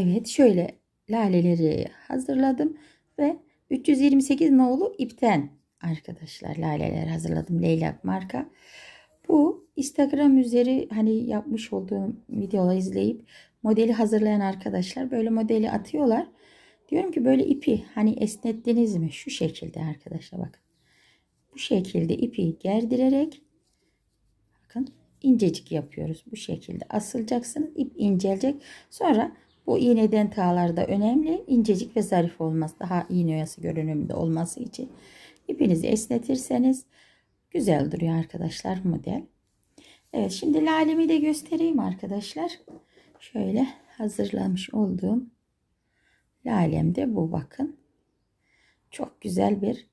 Evet şöyle laleleri hazırladım ve 328 nolu ipten arkadaşlar laleler hazırladım Leyla marka. Bu Instagram üzeri hani yapmış olduğum videoları izleyip modeli hazırlayan arkadaşlar böyle modeli atıyorlar. Diyorum ki böyle ipi hani esnettiniz mi? Şu şekilde arkadaşlar bakın. Bu şekilde ipi gerdirerek bakın incecik yapıyoruz. Bu şekilde asılacaksınız. ip incelecek. Sonra bu iğneden tağlarda önemli. İncecik ve zarif olması daha iğne oyası görünümde olması için ipinizi esnetirseniz güzel duruyor arkadaşlar model. Evet şimdi lalemi de göstereyim arkadaşlar. Şöyle hazırlamış olduğum lalem de bu bakın. Çok güzel bir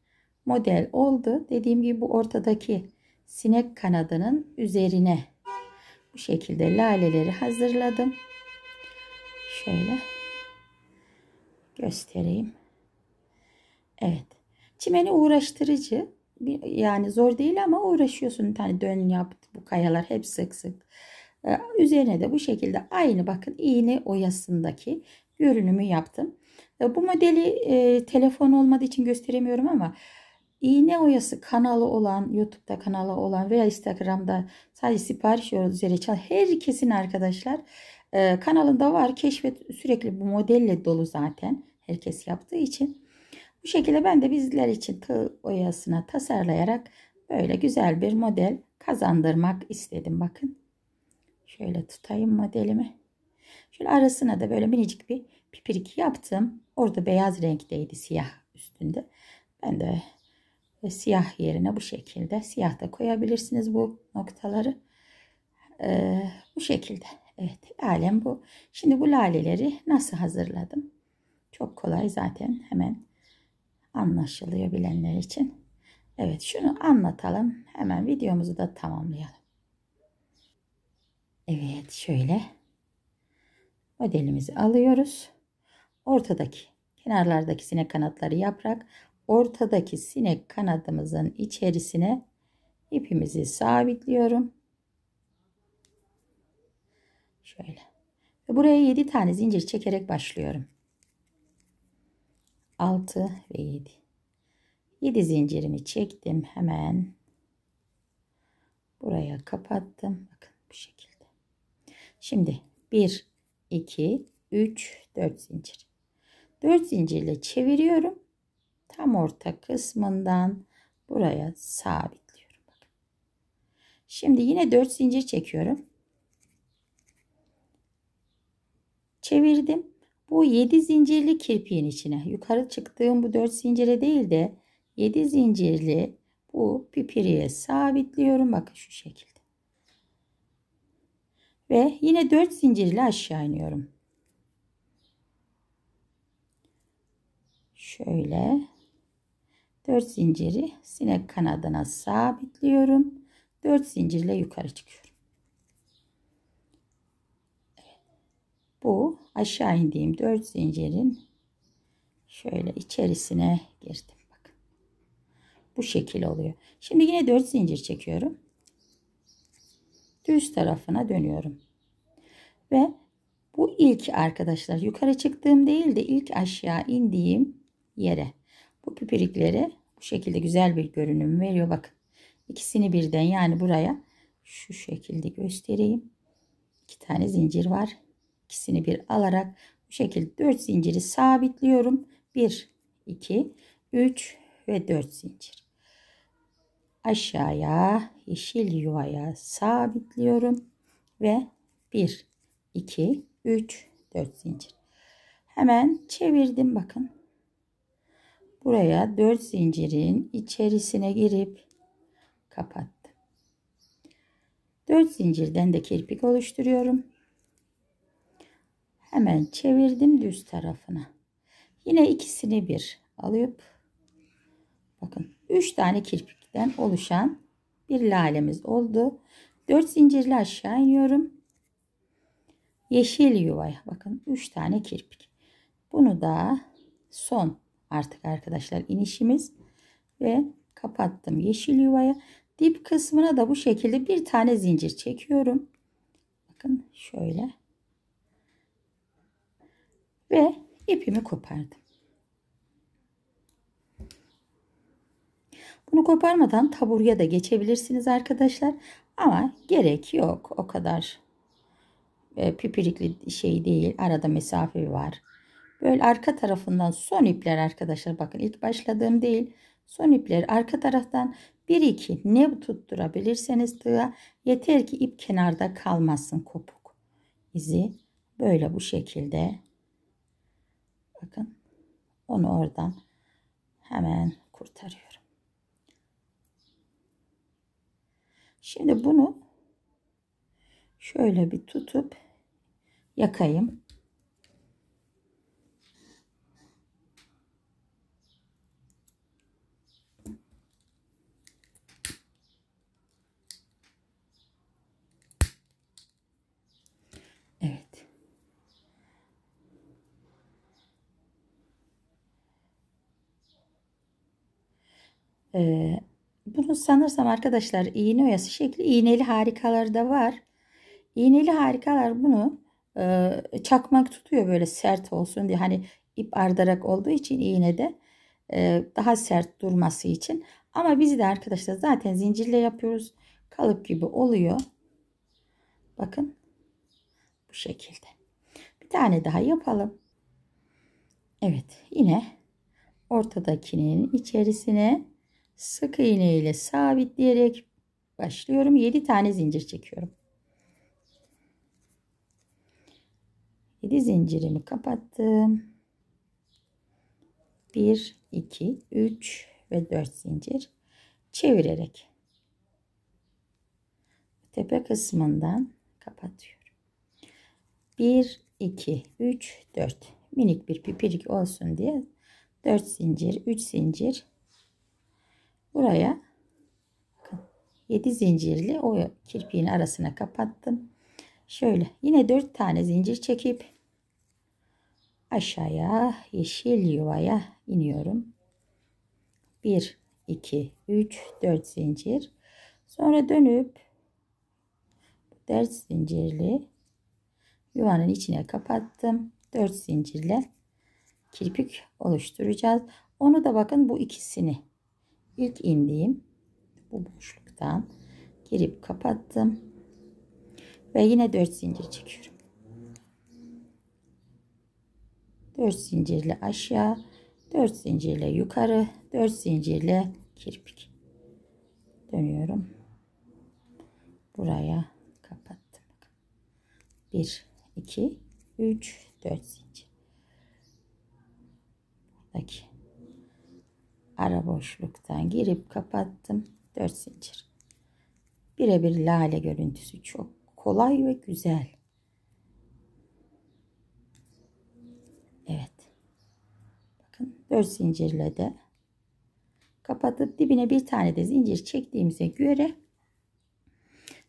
model oldu. Dediğim gibi bu ortadaki sinek kanadının üzerine bu şekilde laleleri hazırladım. Şöyle göstereyim. Evet. Çimeni uğraştırıcı. Yani zor değil ama uğraşıyorsun. Hani dön yaptı bu kayalar hep sık sık. Ee, üzerine de bu şekilde aynı bakın iğne oyasındaki görünümü yaptım. Ee, bu modeli e, telefon olmadığı için gösteremiyorum ama iğne oyası kanalı olan, YouTube'da kanalı olan veya Instagram'da sadece sipariş üzere çalışan herkesin arkadaşlar ee, kanalında var. Keşfet sürekli bu modelle dolu zaten. Herkes yaptığı için. Bu şekilde ben de bizler için tığ oyasına tasarlayarak böyle güzel bir model kazandırmak istedim. Bakın. Şöyle tutayım modelimi. Şöyle arasına da böyle minicik bir pipirik yaptım. Orada beyaz renkteydi siyah üstünde. Ben de e, siyah yerine bu şekilde siyah da koyabilirsiniz bu noktaları. Ee, bu şekilde. Evet lalem bu. Şimdi bu laleleri nasıl hazırladım? Çok kolay zaten hemen anlaşılıyor bilenler için. Evet şunu anlatalım. Hemen videomuzu da tamamlayalım. Evet şöyle modelimizi alıyoruz. Ortadaki kenarlardaki sinek kanatları yaprak. Ortadaki sinek kanadımızın içerisine ipimizi sabitliyorum. Şöyle. Ve buraya 7 tane zincir çekerek başlıyorum. 6 ve 7. 7 zincirimi çektim. Hemen buraya kapattım. Bakın bu şekilde. Şimdi 1 2 3 4 zincir. 4 zincirle çeviriyorum. Tam orta kısmından buraya sabitliyorum. Bakın. Şimdi yine 4 zincir çekiyorum. çevirdim. Bu 7 zincirli kirpiğin içine yukarı çıktığım bu 4 zincire değil de 7 zincirli bu pipiriye sabitliyorum. Bakın şu şekilde. Ve yine 4 zincirli aşağı iniyorum. Şöyle 4 zinciri sinek kanadına sabitliyorum. 4 zincirle yukarı çıkıyorum. bu aşağı indiğim 4 zincirin şöyle içerisine girdim. Bakın. Bu şekil oluyor. Şimdi yine 4 zincir çekiyorum. Düz tarafına dönüyorum. Ve bu ilk arkadaşlar yukarı çıktığım değil de ilk aşağı indiğim yere. Bu pipirikleri bu şekilde güzel bir görünüm veriyor. Bakın ikisini birden yani buraya şu şekilde göstereyim. İki tane zincir var ikisini bir alarak bu şekilde 4 zinciri sabitliyorum. 1, 2, 3 ve 4 zincir. Aşağıya yeşil yuvaya sabitliyorum ve 1, 2, 3, 4 zincir. Hemen çevirdim bakın. Buraya 4 zincirin içerisine girip kapattım. 4 zincirden de kirpik oluşturuyorum hemen çevirdim düz tarafına. Yine ikisini bir alıp bakın 3 tane kirpikten oluşan bir lalemiz oldu. 4 zincirli aşağı iniyorum. Yeşil yuvaya bakın 3 tane kirpik. Bunu da son artık arkadaşlar inişimiz ve kapattım yeşil yuvaya. Dip kısmına da bu şekilde bir tane zincir çekiyorum. Bakın şöyle ve ipimi kopardım. Bunu koparmadan taburuya da geçebilirsiniz arkadaşlar. Ama gerek yok. O kadar e, pipirikli şey değil. Arada mesafe var. Böyle arka tarafından son ipler arkadaşlar. Bakın ilk başladığım değil. Son ipleri arka taraftan 1-2 ne tutturabilirseniz tığa. Yeter ki ip kenarda kalmasın kopuk. İzi böyle bu şekilde bakın. Onu oradan hemen kurtarıyorum. Şimdi bunu şöyle bir tutup yakayım. Ee, bunu sanırsam arkadaşlar iğne oyası şekli iğneli harikalar da var. İğneli harikalar bunu e, çakmak tutuyor böyle sert olsun diye. Hani ip ardarak olduğu için iğnede e, daha sert durması için. Ama biz de arkadaşlar zaten zincirle yapıyoruz. Kalıp gibi oluyor. Bakın bu şekilde. Bir tane daha yapalım. Evet yine ortadakinin içerisine sık iğne ile sabitleyerek başlıyorum 7 tane zincir çekiyorum 7 zincirimi kapattım 1 2 3 ve 4 zincir çevirerek tepe kısmından kapatıyorum 1 2 3 4 minik bir pipirik olsun diye 4 zincir 3 zincir Buraya 7 zincirli o kirpiğin arasına kapattım. Şöyle yine 4 tane zincir çekip aşağıya yeşil yuvaya iniyorum. 1 2 3 4 zincir. Sonra dönüp 4 zincirli yuvanın içine kapattım. 4 zincirle kirpik oluşturacağız. Onu da bakın bu ikisini ilk indiğim bu boşluktan girip kapattım ve yine 4 zincir çekiyorum 4 zincirle aşağı 4 zincirle yukarı 4 zincirle kirpik dönüyorum buraya kapattım 1 2 3 4 zincir ara boşluktan girip kapattım. 4 zincir. Birebir lale görüntüsü çok kolay ve güzel. Evet. Bakın 4 zincirle de kapatıp dibine bir tane de zincir çektiğimize göre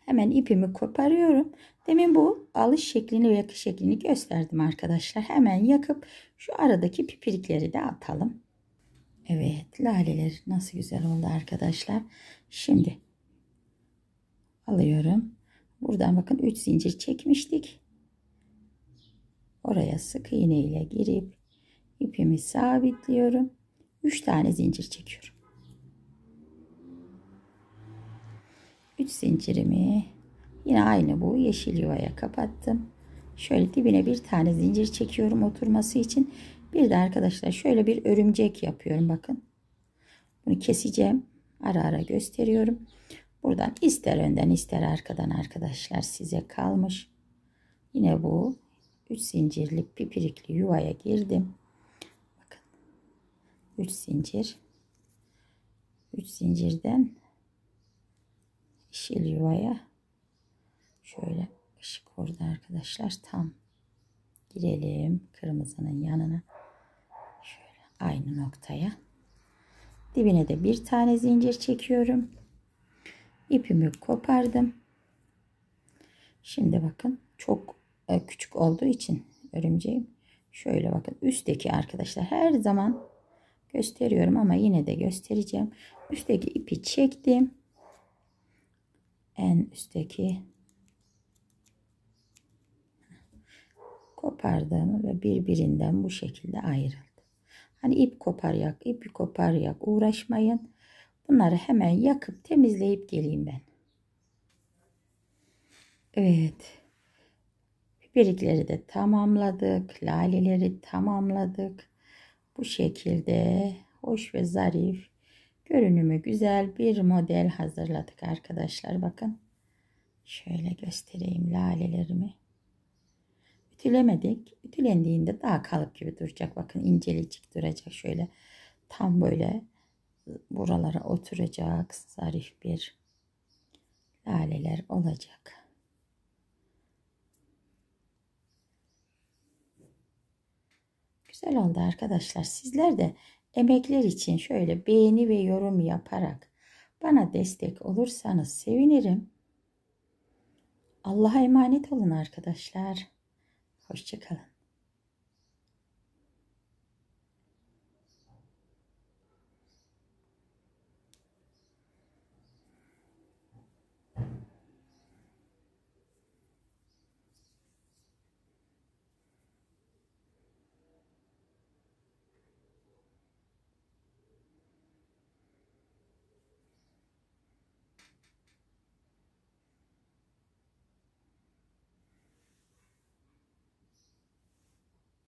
hemen ipimi koparıyorum. Demin bu alış şeklini ve yakış şeklini gösterdim arkadaşlar. Hemen yakıp şu aradaki pipirikleri de atalım. Evet laleler nasıl güzel oldu arkadaşlar. Şimdi alıyorum. Buradan bakın 3 zincir çekmiştik. Oraya sık iğne ile girip ipimi sabitliyorum. 3 tane zincir çekiyorum. 3 zincirimi yine aynı bu yeşil yuvaya kapattım. Şöyle dibine bir tane zincir çekiyorum oturması için. Bir de arkadaşlar şöyle bir örümcek yapıyorum bakın. Bunu keseceğim. Ara ara gösteriyorum. Buradan ister önden ister arkadan arkadaşlar size kalmış. Yine bu 3 zincirlik pipirikli yuvaya girdim. Bakın. 3 zincir. 3 zincirden yeşil yuvaya şöyle ışık orada arkadaşlar tam girelim kırmızının yanına aynı noktaya. Dibine de bir tane zincir çekiyorum. İpimi kopardım. Şimdi bakın çok e, küçük olduğu için örümceğim şöyle bakın üstteki arkadaşlar her zaman gösteriyorum ama yine de göstereceğim. Üstteki ipi çektim. En üstteki kopardım ve birbirinden bu şekilde ayrıldım. Hani ip kopar yak, ipi kopar yak uğraşmayın. Bunları hemen yakıp temizleyip geleyim ben. Evet. Birikleri de tamamladık. Laleleri tamamladık. Bu şekilde hoş ve zarif görünümü güzel bir model hazırladık arkadaşlar. Bakın şöyle göstereyim lalelerimi. Ütülemedik. Ütülendiğinde daha kalıp gibi duracak. Bakın incelecik duracak şöyle. Tam böyle buralara oturacak zarif bir laleler olacak. Güzel oldu arkadaşlar. Sizler de emekler için şöyle beğeni ve yorum yaparak bana destek olursanız sevinirim. Allah'a emanet olun arkadaşlar. Hoşçakalın.